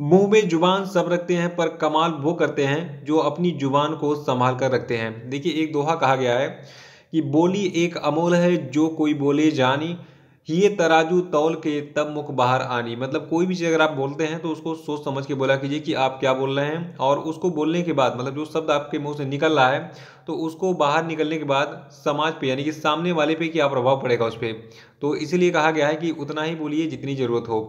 मुंह में जुबान सब रखते हैं पर कमाल वो करते हैं जो अपनी जुबान को संभाल कर रखते हैं देखिए एक दोहा कहा गया है कि बोली एक अमोल है जो कोई बोले जानी ये तराजू तौल के तब मुख बाहर आनी मतलब कोई भी चीज़ अगर आप बोलते हैं तो उसको सोच समझ के बोला कीजिए कि आप क्या बोल रहे हैं और उसको बोलने के बाद मतलब जो शब्द आपके मुंह से निकल रहा है तो उसको बाहर निकलने के बाद समाज पे यानी कि सामने वाले पे क्या प्रभाव पड़ेगा उस पर तो इसीलिए कहा गया है कि उतना ही बोलिए जितनी ज़रूरत हो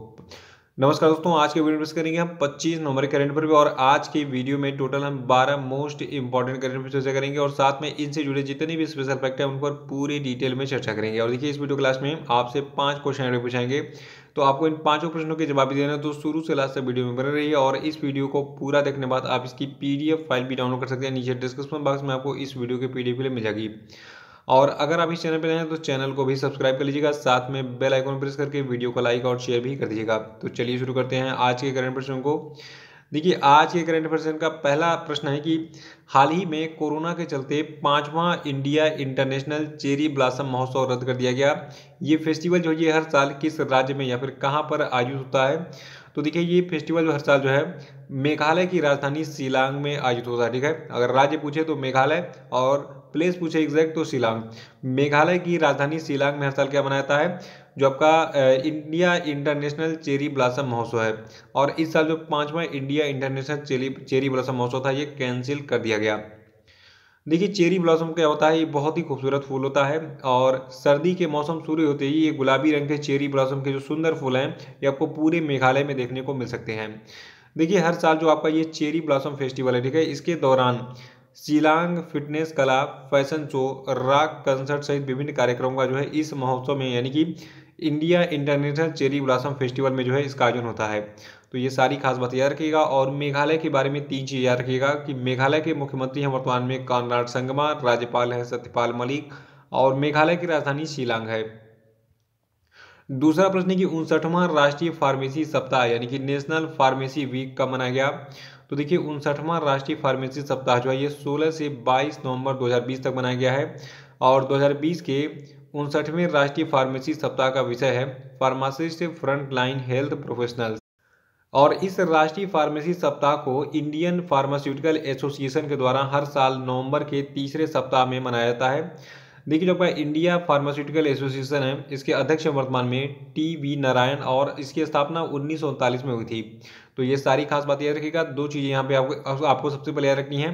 नमस्कार दोस्तों आज के वीडियो में करेंगे हम 25 नंबर करंट पर भी और आज की वीडियो में टोटल हम 12 मोस्ट इंपॉर्टेंट करंट पर चर्चा करेंगे और साथ में इनसे जुड़े जितने भी स्पेशल फैक्ट हैं उन पर पूरी डिटेल में चर्चा करेंगे और देखिए इस वीडियो क्लास में आपसे पांच क्वेश्चन पूछाएंगे तो आपको इन पांचों प्रश्नों के जवाब देना तो शुरू से लास्ट तक वीडियो में बने है और इस वीडियो को पूरा देखने बाद आप इसकी पीडीएफ फाइल भी डाउनलोड कर सकते हैं नीचे डिस्क्रिप्शन बॉक्स में आपको इस वीडियो की पीडीएफ डी मिल जाएगी और अगर आप इस चैनल पर हैं तो चैनल को भी सब्सक्राइब कर लीजिएगा साथ में बेल आइकॉन प्रेस करके वीडियो को लाइक और शेयर भी कर दीजिएगा तो चलिए शुरू करते हैं आज के करंट प्रश्न को देखिए आज के करंट प्रश्न का पहला प्रश्न है कि हाल ही में कोरोना के चलते पाँचवा इंडिया इंटरनेशनल चेरी ब्लासम महोत्सव रद्द कर दिया गया ये फेस्टिवल जो ये हर साल किस राज्य में या फिर कहाँ पर आयोजित होता है तो देखिए ये फेस्टिवल हर साल जो है मेघालय की राजधानी शिलांग में आयोजित होता है ठीक है अगर राज्य पूछे तो मेघालय और प्लेस पूछे एग्जैक्ट तो शिलांग मेघालय की राजधानी शिलांग में हर साल क्या मनाया जाता है जो आपका इंडिया इंटरनेशनल चेरी ब्लासम महोत्सव है और इस साल जो पांचवा India international cherry cherry blossom महोत्सव था ये कैंसिल कर दिया गया देखिए चेरी ब्लॉसम क्या होता है ये बहुत ही खूबसूरत फूल होता है और सर्दी के मौसम शुरू होते ही ये गुलाबी रंग के चेरी ब्लॉसम के जो सुंदर फूल हैं ये आपको पूरे मेघालय में देखने को मिल सकते हैं देखिए हर साल जो आपका ये चेरी ब्लॉसम फेस्टिवल है ठीक है इसके दौरान शिलांग फिटनेस कला फैशन शो रॉक कंसर्ट सहित विभिन्न कार्यक्रमों का जो है इस महोत्सव में यानी कि India international cherry blossom festival में जो है इसका आयोजन होता है तो ये सारी खास बात याद रखिएगा और मेघालय के बारे में तीन चीज़ याद रखिएगा कि मेघालय के मुख्यमंत्री हैं वर्तमान में कॉनराड संगमा राज्यपाल हैं सत्यपाल मलिक और मेघालय की राजधानी शिलांग है दूसरा प्रश्न है कि उनसठवां राष्ट्रीय फार्मेसी सप्ताह यानी कि नेशनल फार्मेसी वीक कब मनाया गया तो देखिए उनसठवां राष्ट्रीय फार्मेसी सप्ताह जो है ये 16 से 22 नवंबर 2020 तक बनाया गया है और 2020 के उनसठवें राष्ट्रीय फार्मेसी सप्ताह का विषय है pharmacist front line health professionals और इस राष्ट्रीय फार्मेसी सप्ताह को इंडियन फार्मास्यूटिकल एसोसिएशन के द्वारा हर साल नवंबर के तीसरे सप्ताह में मनाया जाता है देखिए जो आपका इंडिया फार्मास्यूटिकल एसोसिएशन है इसके अध्यक्ष वर्तमान में टी वी नारायण और इसकी स्थापना उन्नीस में हुई थी तो ये सारी खास बात याद रखिएगा दो चीज़ें यहाँ पे आपको आपको सबसे पहले याद रखनी है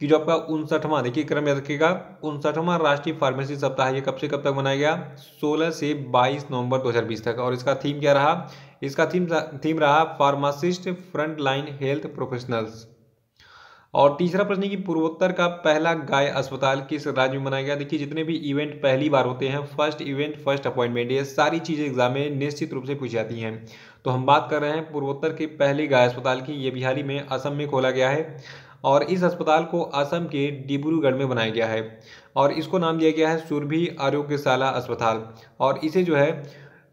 कि जो आपका उनसठवां देखिए क्रम याद रखिएगा उनसठवां राष्ट्रीय फार्मेसी सप्ताह ये कब से कब तक मनाया गया 16 से 22 नवंबर 2020 तक और इसका थीम क्या रहा इसका थीम थीम रहा pharmacist front line health professionals और तीसरा प्रश्न कि पूर्वोत्तर का पहला गाय अस्पताल किस राज्य में बनाया गया देखिए जितने भी इवेंट पहली बार होते हैं फर्स्ट इवेंट फर्स्ट अपॉइंटमेंट ये सारी चीज़ें एग्जाम में निश्चित रूप से पूछी जाती हैं तो हम बात कर रहे हैं पूर्वोत्तर के पहले गाय अस्पताल की ये बिहारी में असम में खोला गया है और इस अस्पताल को असम के डिब्रूगढ़ में बनाया गया है और इसको नाम दिया गया है सुरभि आरोग्यशाला अस्पताल और इसे जो है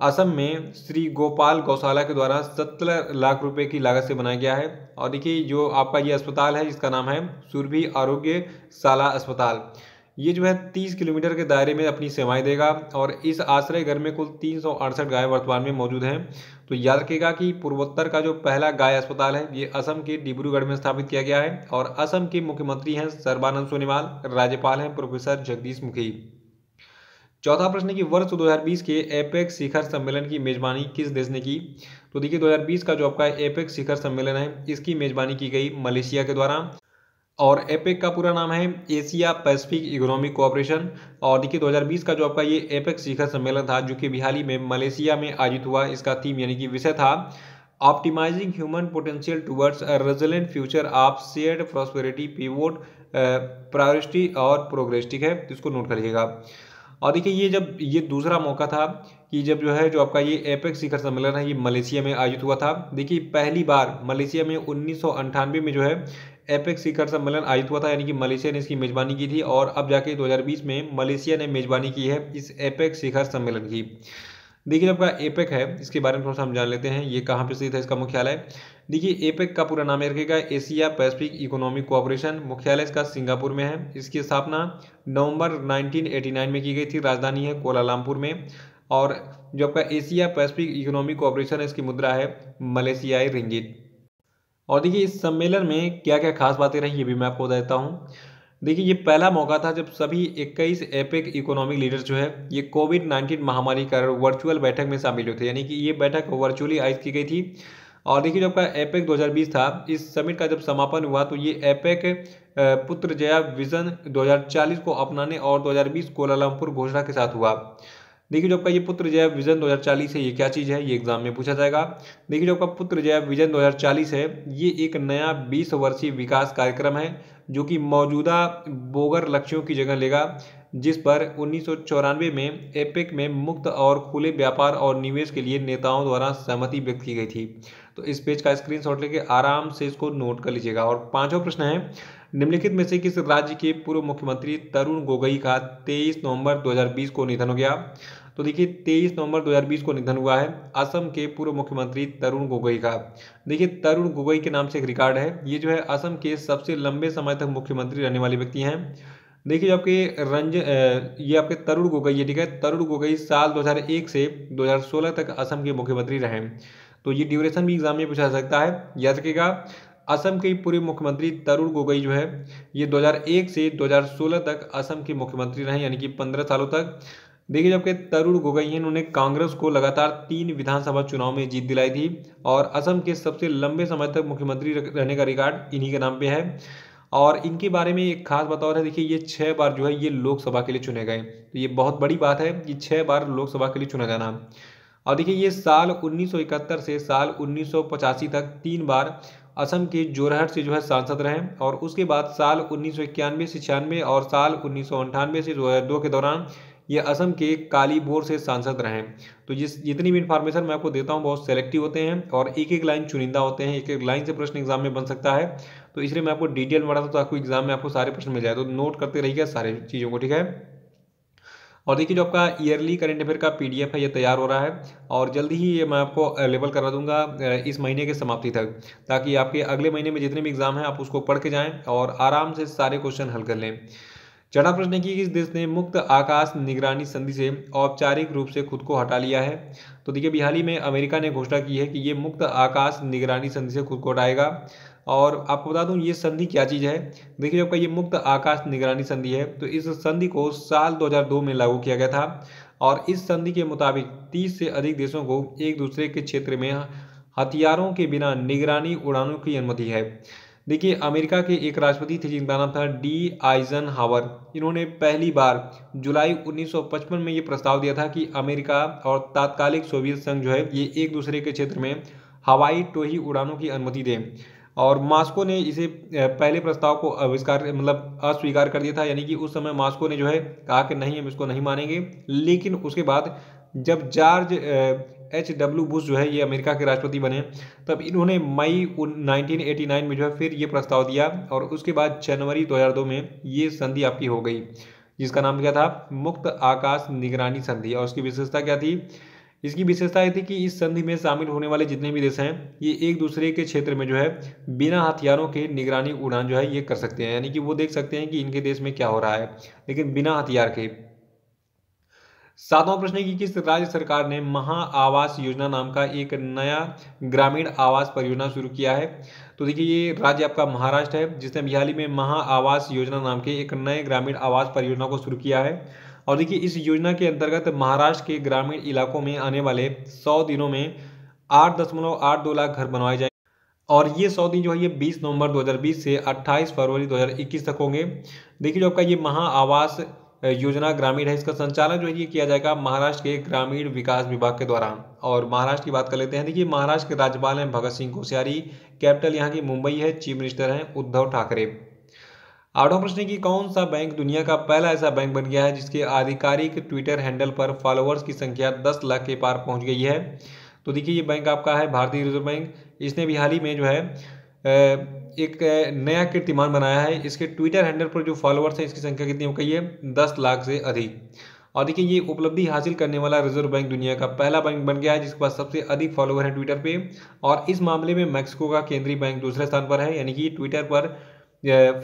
असम में श्री गोपाल गौशाला के द्वारा सत्रह लाख रुपए की लागत से बनाया गया है और देखिए जो आपका ये अस्पताल है इसका नाम है सुरभि आरोग्य शाला अस्पताल ये जो है तीस किलोमीटर के दायरे में अपनी सेवाएं देगा और इस आश्रय घर में कुल तीन सौ अड़सठ गाय वर्तमान में मौजूद हैं तो याद रखेगा कि पूर्वोत्तर का जो पहला गाय अस्पताल है ये असम के डिब्रूगढ़ में स्थापित किया गया है और असम के मुख्यमंत्री हैं सर्बानंद सोनीवाल राज्यपाल हैं प्रोफेसर जगदीश मुखी चौथा प्रश्न की वर्ष 2020 के एपेक्स शिखर सम्मेलन की मेजबानी किस देश ने की तो देखिए 2020 का जो आपका एपेक्स शिखर सम्मेलन है इसकी मेजबानी की गई मलेशिया के द्वारा और एपेक का पूरा नाम है एशिया पैसिफिक इकोनॉमिक कोऑपरेशन और देखिए 2020 का जो आपका ये एपेक शिखर सम्मेलन था जो कि बिहारी में मलेशिया में आयोजित हुआ इसका थीम यानी कि विषय था optimising human potential towards resilient future of share prosperity pivot priority और प्रोग्रेस्टिक है तो इसको नोट करिएगा और देखिए ये जब ये दूसरा मौका था कि जब जो है जो आपका ये एपेक्स शिखर सम्मेलन है ये मलेशिया में आयोजित हुआ था देखिए पहली बार मलेशिया में उन्नीस में जो है एपेक्स शिखर सम्मेलन आयोजित हुआ था यानी कि मलेशिया ने इसकी मेज़बानी की थी और अब जाके 2020 में मलेशिया ने मेज़बानी की है इस एपेक्स शिखर सम्मेलन की देखिए आपका एपेक है इसके बारे में थोड़ा सा हम जान लेते हैं ये कहाँ पर स्थित है इसका मुख्यालय देखिए एपेक का पूरा नाम रखेगा एशिया पैसिफिक इकोनॉमिक कोऑपरेशन मुख्यालय इसका सिंगापुर में है इसकी स्थापना नवंबर 1989 में की गई थी राजधानी है कोलालमपुर में और जो आपका एशिया पैसिफिक इकोनॉमिक कोऑपरेशन है इसकी मुद्रा है मलेशियाई रिंगिट और देखिए इस सम्मेलन में क्या क्या खास बातें रही ये भी मैं आपको बता देता हूँ देखिए ये पहला मौका था जब सभी 21 एपेक इकोनॉमिक लीडर जो है ये कोविड 19 महामारी कारण वर्चुअल बैठक में शामिल हुए थे यानी कि ये बैठक वर्चुअली आयोजित की गई थी और देखिए जो आपका एपेक 2020 था इस समिट का जब समापन हुआ तो ये एपेक पुत्र जया विजन 2040 को अपनाने और 2020 कोलालमपुर घोषणा के साथ हुआ देखिए जो आपका ये पुत्र जय विजन 2040 है ये क्या चीज़ है ये एग्जाम में पूछा जाएगा देखिए जो आपका पुत्र जय विजन 2040 है ये एक नया 20 वर्षीय विकास कार्यक्रम है जो कि मौजूदा बोगर लक्ष्यों की जगह लेगा जिस पर उन्नीस में एपेक में मुक्त और खुले व्यापार और निवेश के लिए नेताओं द्वारा सहमति व्यक्त की गई थी तो इस पेज का स्क्रीनशॉट लेके आराम से इसको नोट कर लीजिएगा और पांचवा प्रश्न है निम्नलिखित में से किस राज्य के पूर्व मुख्यमंत्री तरुण गोगोई का 23 नवंबर 2020 को निधन हो गया तो देखिए 23 नवंबर 2020 को निधन हुआ है असम के पूर्व मुख्यमंत्री तरुण गोगोई का देखिए तरुण गोगोई के नाम से एक रिकॉर्ड है ये जो है असम के सबसे लंबे समय तक मुख्यमंत्री रहने वाले व्यक्ति हैं देखिए जो आपके रंज ये आपके तरुण गोगोई ये ठीक है तरुण गोगोई साल 2001 से 2016 तक असम के मुख्यमंत्री रहे तो ये ड्यूरेशन भी एग्जाम में पूछा जा सकता है याद रखेगा असम के पूर्व मुख्यमंत्री तरुण गोगोई जो है ये 2001 से 2016 तक असम के मुख्यमंत्री रहे यानी कि 15 सालों तक देखिए जबकि तरुण गोगोई उन्होंने कांग्रेस को लगातार तीन विधानसभा चुनाव में जीत दिलाई थी और असम के सबसे लंबे समय तक मुख्यमंत्री रहने का रिकॉर्ड इन्हीं के नाम पे है और इनके बारे में एक खास और है देखिए ये छः बार जो है ये लोकसभा के लिए चुने गए तो ये बहुत बड़ी बात है कि छः बार लोकसभा के लिए चुना जाना और देखिए ये साल उन्नीस से साल उन्नीस तक तीन बार असम के जोरहट से जो है सांसद रहे और उसके बाद साल उन्नीस सौ इक्यानवे से छियानवे और साल उन्नीस सौ अंठानवे से दो के दौरान ये असम के कालीबोर से सांसद रहे तो जिस जितनी भी इन्फॉर्मेशन मैं आपको देता हूँ बहुत सेलेक्टिव होते हैं और एक एक लाइन चुनिंदा होते हैं एक एक लाइन से प्रश्न एग्जाम में बन सकता है तो इसलिए मैं आपको डिटेल में बढ़ाता हूँ तो आपको एग्जाम में आपको सारे प्रश्न मिल जाए तो नोट करते रहिएगा सारे चीज़ों को ठीक है और देखिए जो आपका ईयरली करंट अफेयर का पीडीएफ है ये तैयार हो रहा है और जल्दी ही ये मैं आपको अवेलेबल करा दूंगा इस महीने के समाप्ति तक ताकि आपके अगले महीने में जितने भी एग्ज़ाम हैं आप उसको पढ़ के जाएँ और आराम से सारे क्वेश्चन हल कर लें चढ़ा प्रश्न की कि देश ने मुक्त आकाश निगरानी संधि से औपचारिक रूप से खुद को हटा लिया है तो देखिए बिहार में अमेरिका ने घोषणा की है कि ये मुक्त आकाश निगरानी संधि से खुद को हटाएगा और आपको बता दूं ये संधि क्या चीज़ है देखिए का ये मुक्त आकाश निगरानी संधि है तो इस संधि को साल 2002 में लागू किया गया था और इस संधि के मुताबिक 30 से अधिक देशों को एक दूसरे के क्षेत्र में हथियारों के बिना निगरानी उड़ानों की अनुमति है देखिए अमेरिका के एक राष्ट्रपति थे जिनका नाम था डी आइजन हावर इन्होंने पहली बार जुलाई 1955 में ये प्रस्ताव दिया था कि अमेरिका और तात्कालिक सोवियत संघ जो है ये एक दूसरे के क्षेत्र में हवाई टोही उड़ानों की अनुमति दें और मास्को ने इसे पहले प्रस्ताव को अविष्कार मतलब अस्वीकार कर दिया था यानी कि उस समय मास्को ने जो है कहा कि नहीं हम इसको नहीं मानेंगे लेकिन उसके बाद जब जॉर्ज एच डब्ल्यू बुश जो है ये अमेरिका के राष्ट्रपति बने तब इन्होंने मई 1989 में जो है फिर ये प्रस्ताव दिया और उसके बाद जनवरी 2002 में ये संधि आपकी हो गई जिसका नाम क्या था मुक्त आकाश निगरानी संधि और उसकी विशेषता क्या थी इसकी विशेषता ये थी कि इस संधि में शामिल होने वाले जितने भी देश हैं ये एक दूसरे के क्षेत्र में जो है बिना हथियारों के निगरानी उड़ान जो है ये कर सकते हैं यानी कि वो देख सकते हैं कि इनके देश में क्या हो रहा है लेकिन बिना हथियार के सातवां प्रश्न है कि किस राज्य सरकार ने महा आवास योजना नाम का एक नया ग्रामीण आवास परियोजना शुरू किया है तो देखिए ये राज्य आपका महाराष्ट्र है जिसने अभी हाल ही में महा आवास योजना नाम के एक नए ग्रामीण आवास परियोजना को शुरू किया है और देखिए इस योजना के अंतर्गत महाराष्ट्र के ग्रामीण इलाकों में आने वाले सौ दिनों में आठ दशमलव आठ दो लाख घर बनवाए जाएंगे और ये सौ दिन जो है ये 20 नवंबर 2020 से 28 फरवरी 2021 तक होंगे देखिए जो आपका ये महा आवास योजना ग्रामीण है इसका संचालन जो है ये किया जाएगा महाराष्ट्र के ग्रामीण विकास विभाग के द्वारा और महाराष्ट्र की बात कर लेते हैं देखिए महाराष्ट्र के राज्यपाल हैं भगत सिंह कोश्यारी कैपिटल यहाँ की मुंबई है चीफ मिनिस्टर हैं उद्धव ठाकरे आठवां प्रश्न की कौन सा बैंक दुनिया का पहला ऐसा बैंक बन गया है जिसके आधिकारिक ट्विटर हैंडल पर फॉलोअर्स की संख्या दस लाख के पार पहुँच गई है तो देखिए ये बैंक आपका है भारतीय रिजर्व बैंक इसने भी हाल ही में जो है एक नया कीर्तिमान बनाया है इसके ट्विटर हैंडल पर जो फॉलोअर्स हैं इसकी संख्या कितनी हो गई है दस लाख से अधिक और देखिए ये उपलब्धि हासिल करने वाला रिजर्व बैंक दुनिया का पहला बैंक बन गया है जिसके पास सबसे अधिक फॉलोअर है ट्विटर पे और इस मामले में मैक्सिको का केंद्रीय बैंक दूसरे स्थान पर है यानी कि ट्विटर पर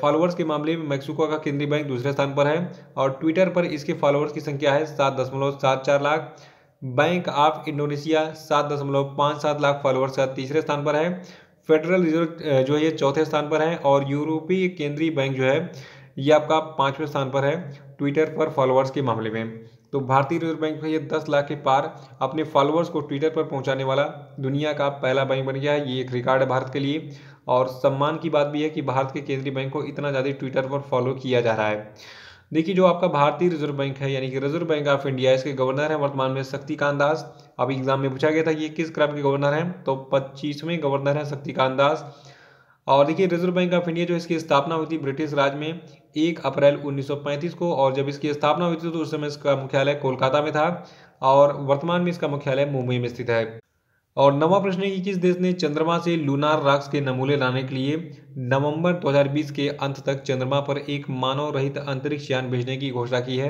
फॉलोअर्स के मामले में मैक्सिको का केंद्रीय बैंक दूसरे स्थान पर है और ट्विटर पर इसके फॉलोअर्स की संख्या है सात दशमलव सात चार लाख बैंक ऑफ इंडोनेशिया सात दशमलव पाँच सात लाख फॉलोअर्स का तीसरे स्थान पर है फेडरल रिजर्व जो है ये चौथे स्थान पर है और यूरोपीय केंद्रीय बैंक जो है ये आपका पाँचवें स्थान पर है ट्विटर पर फॉलोअर्स के मामले में तो भारतीय रिजर्व बैंक का ये दस लाख के पार अपने फॉलोअर्स को ट्विटर पर पहुंचाने वाला दुनिया का पहला बैंक बन गया है ये एक रिकॉर्ड है भारत के लिए और सम्मान की बात भी है कि भारत के केंद्रीय बैंक को इतना ज़्यादा ट्विटर पर फॉलो किया जा रहा है देखिए जो आपका भारतीय रिजर्व बैंक है यानी कि रिजर्व बैंक ऑफ इंडिया इसके गवर्नर हैं वर्तमान में शक्तिकांत दास अब एग्जाम में पूछा गया था ये किस क्रम के गवर्नर हैं तो पच्चीसवें गवर्नर हैं शक्तिकांत दास और देखिए रिजर्व बैंक ऑफ इंडिया जो इसकी स्थापना हुई थी ब्रिटिश राज में एक अप्रैल उन्नीस को और जब इसकी स्थापना हुई थी तो उस समय इसका मुख्यालय कोलकाता में था और वर्तमान में इसका मुख्यालय मुंबई में स्थित है और नवा प्रश्न है कि किस देश ने चंद्रमा से लूनार राक्ष के नमूने लाने के लिए नवंबर 2020 के अंत तक चंद्रमा पर एक मानव रहित अंतरिक्ष यान भेजने की घोषणा की है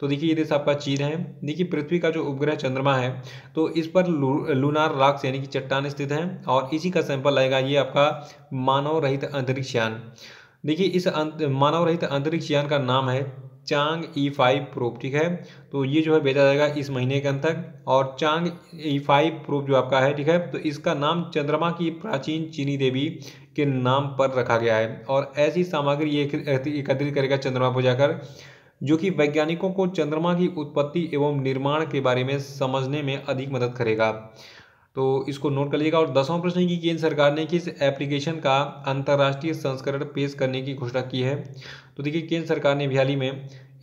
तो देखिए ये देश आपका चीन है देखिए पृथ्वी का जो उपग्रह चंद्रमा है तो इस पर लूनार राक्ष यानी कि चट्टान स्थित है और इसी का सैंपल आएगा ये आपका मानव रहित अंतरिक्ष यान देखिए इस मानव रहित अंतरिक्ष यान का नाम है चांग ई फाइव प्रूफ ठीक है तो ये जो है भेजा जाएगा इस महीने के अंत तक और चांग ई फाइव प्रूफ जो आपका है ठीक है तो इसका नाम चंद्रमा की प्राचीन चीनी देवी के नाम पर रखा गया है और ऐसी सामग्री ये एकत्रित करेगा चंद्रमा पर जाकर जो कि वैज्ञानिकों को चंद्रमा की उत्पत्ति एवं निर्माण के बारे में समझने में अधिक मदद करेगा तो इसको नोट कर लीजिएगा और दसवां प्रश्न है कि केंद्र सरकार ने किस एप्लीकेशन का अंतर्राष्ट्रीय संस्करण पेश करने की घोषणा की है तो देखिए केंद्र सरकार ने भियाली में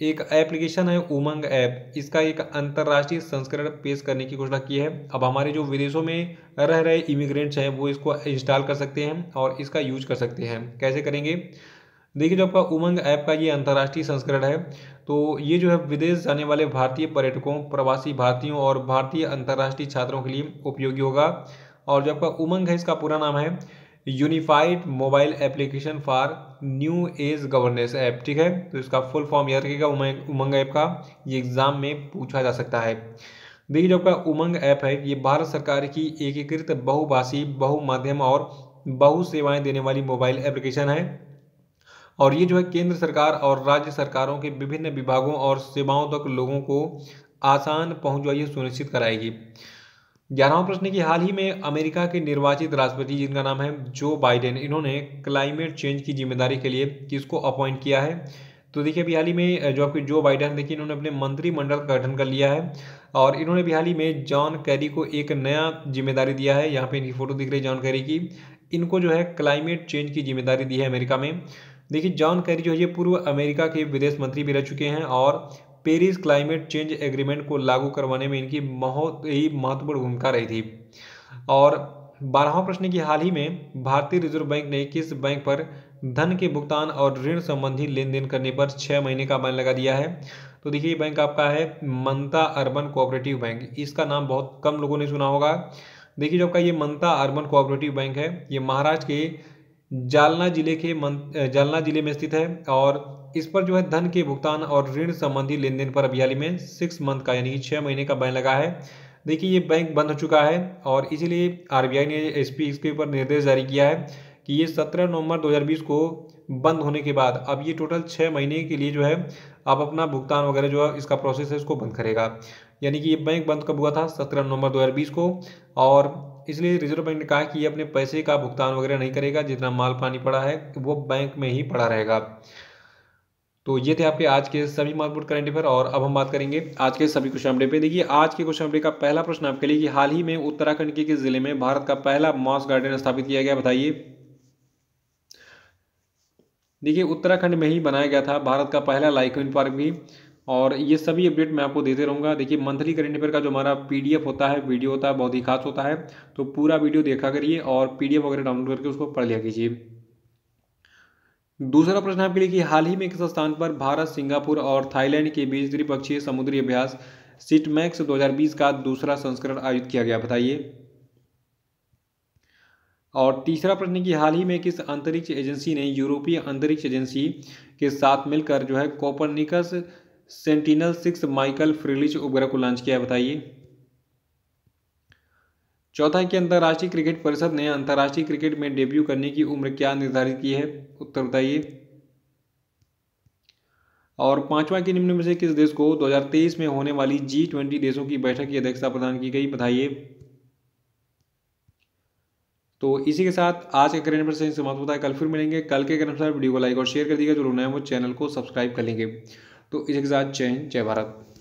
एक एप्लीकेशन है उमंग ऐप इसका एक अंतर्राष्ट्रीय संस्करण पेश करने की घोषणा की है अब हमारे जो विदेशों में रह रहे इमिग्रेंट्स हैं वो इसको इंस्टॉल कर सकते हैं और इसका यूज कर सकते हैं कैसे करेंगे देखिए जो आपका उमंग ऐप का ये अंतर्राष्ट्रीय संस्करण है तो ये जो है विदेश जाने वाले भारतीय पर्यटकों प्रवासी भारतीयों और भारतीय अंतर्राष्ट्रीय छात्रों के लिए उपयोगी होगा और जो आपका उमंग है इसका पूरा नाम है unified mobile application for new age governance app ठीक है तो इसका फुल फॉर्म याद रखिएगा उमंग उमंग ऐप का ये एग्ज़ाम में पूछा जा सकता है देखिए जो आपका उमंग ऐप है ये भारत सरकार की एकीकृत बहुभाषी बहुमाध्यम और बहु सेवाएं देने वाली मोबाइल एप्लीकेशन है और ये जो है केंद्र सरकार और राज्य सरकारों के विभिन्न विभागों और सेवाओं तक लोगों को आसान पहुँच जो सुनिश्चित कराएगी ग्यारहवा प्रश्न की हाल ही में अमेरिका के निर्वाचित राष्ट्रपति जिनका नाम है जो बाइडेन इन्होंने क्लाइमेट चेंज की जिम्मेदारी के लिए किसको अपॉइंट किया है तो देखिए अभी हाल ही में जो आपके जो बाइडन देखिए इन्होंने अपने मंत्रिमंडल का गठन कर लिया है और इन्होंने अभी हाल ही में जॉन कैरी को एक नया जिम्मेदारी दिया है यहाँ पे इनकी फ़ोटो दिख रही है जॉन कैरी की इनको जो है क्लाइमेट चेंज की जिम्मेदारी दी है अमेरिका में देखिए जॉन कैरी जो है ये पूर्व अमेरिका के विदेश मंत्री भी रह चुके हैं और पेरिस क्लाइमेट चेंज एग्रीमेंट को लागू करवाने में इनकी बहुत ही महत्वपूर्ण भूमिका रही थी और बारहवा प्रश्न की हाल ही में भारतीय रिजर्व बैंक ने किस बैंक पर धन के भुगतान और ऋण संबंधी लेन देन करने पर छः महीने का बैन लगा दिया है तो देखिए बैंक आपका है ममता अर्बन कोऑपरेटिव बैंक इसका नाम बहुत कम लोगों ने सुना होगा देखिए जो आपका ये ममता अर्बन कोऑपरेटिव बैंक है ये महाराष्ट्र के जालना जिले के मन जालना जिले में स्थित है और इस पर जो है धन के भुगतान और ऋण संबंधी लेन देन पर अभियाली में सिक्स मंथ का यानी कि छः महीने का बैन लगा है देखिए ये बैंक बंद हो चुका है और इसीलिए आरबीआई ने पी इसके ऊपर निर्देश जारी किया है कि ये सत्रह नवंबर 2020 को बंद होने के बाद अब ये टोटल छः महीने के लिए जो है आप अपना भुगतान वगैरह जो है इसका प्रोसेस है इसको बंद करेगा यानी कि ये बैंक बंद कब हुआ था सत्रह नवंबर 2020 को और इसलिए रिजर्व बैंक ने कहा कि ये अपने पैसे का भुगतान वगैरह नहीं करेगा जितना माल पानी पड़ा है वो बैंक में ही पड़ा रहेगा तो ये थे आपके आज के सभी महत्वपूर्ण करंट अफेयर और अब हम बात करेंगे आज के सभी क्वेश्चन अपडेट पे देखिए आज के क्वेश्चन अपडेट का पहला प्रश्न आपके लिए कि हाल ही में उत्तराखंड के किस जिले में भारत का पहला मॉस गार्डन स्थापित किया गया बताइए देखिए उत्तराखंड में ही बनाया गया था भारत का पहला लाइक पार्क भी और ये सभी अपडेट मैं आपको देते रहूँगा देखिए मंथली करेंट अफेयर का जो हमारा पीडीएफ होता है वीडियो होता है बहुत ही खास होता है तो पूरा वीडियो देखा करिए और पीडीएफ वगैरह डाउनलोड करके उसको पढ़ लिया कीजिए दूसरा प्रश्न आपके लिए कि हाल ही में किस स्थान पर भारत सिंगापुर और थाईलैंड के बीच द्विपक्षीय समुद्री अभ्यास सिटमैक्स 2020 का दूसरा संस्करण आयोजित किया गया बताइए और तीसरा प्रश्न कि हाल ही में किस अंतरिक्ष एजेंसी ने यूरोपीय अंतरिक्ष एजेंसी के साथ मिलकर जो है Copernicus Sentinel six Michael Freilich उपग्रह को लॉन्च किया है बताइए चौथा कि अंतर्राष्ट्रीय क्रिकेट परिषद ने अंतर्राष्ट्रीय क्रिकेट में डेब्यू करने की उम्र क्या निर्धारित की है उत्तर बताइए और पांचवा कि निम्न में से किस देश को 2023 में होने वाली जी ट्वेंटी देशों की बैठक की अध्यक्षता प्रदान की गई बताइए तो इसी के साथ आज का करंट पर समाप्त होता है कल फिर मिलेंगे कल के करंट वीडियो को लाइक और शेयर कर दिएगा जो लोग नए वो चैनल को सब्सक्राइब कर लेंगे तो इस एग्जाम चयन जय भारत